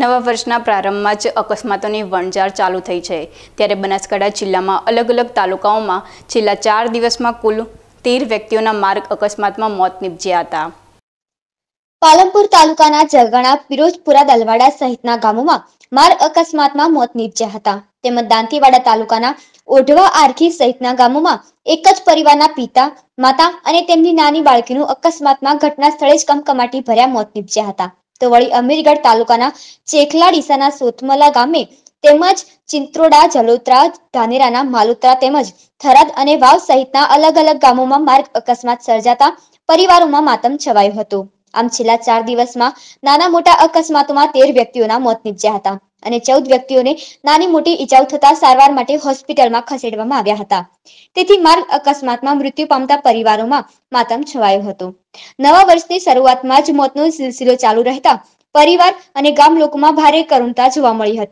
નવા વર્ષના પ્રારંભમાં જ અકસ્માતોની વણઝાર ચાલુ થઈ છે ત્યારે બનાસકાંઠા જિલ્લામાં અલગ અલગ તાલુકાઓમાં છેલ્લા ચાર દિવસમાં કુલ તેર વ્યક્તિઓના માર્ગ અકસ્માતમાં મોત નીપજ્યા હતા પાલનપુર તાલુકાના જલગણા પિરોજપુરા દલવાડા સહિતના ગામોમાં માર્ગ અકસ્માતમાં મોત નીપજ્યા હતા તેમજ દાંતીવાડા તાલુકાના ઓઢવા આરખી સહિતના ગામોમાં એક જ પરિવારના પિતા માતા અને તેમની નાની બાળકીનું અકસ્માતમાં ઘટના સ્થળે જ કમકમાટી ભર્યા મોત નીપજ્યા હતા તો વળી અમીરગઢ તાલુકાના ચેખલા ડીસાના સોથમલા ગામે તેમજ ચિંત્રોડા જલોત્રા ધાનેરાના માલુત્રા તેમજ થરાદ અને વાવ સહિતના અલગ અલગ ગામોમાં માર્ગ અકસ્માત સર્જાતા પરિવારોમાં માતમ છવાયું હતું આમ છેલ્લા ચાર દિવસમાં નાના મોટા અકસ્માતોમાં તેર વ્યક્તિઓના મોત નીપજ્યા હતા અને ચૌદ વ્યક્તિઓને નાની મોટી ઇજાઓ થતા સારવાર માટે હોસ્પિટલમાં ખસેડવામાં આવ્યા હતા તેથી માર્ગ અકસ્માતમાં મૃત્યુ પામતા પરિવારોમાં માતમ છવાયો હતો નવા વર્ષની શરૂઆતમાં જ મોતનો સિલસિલો ચાલુ રહેતા પરિવાર અને ગામ લોકોમાં ભારે કરુણતા જોવા મળી હતી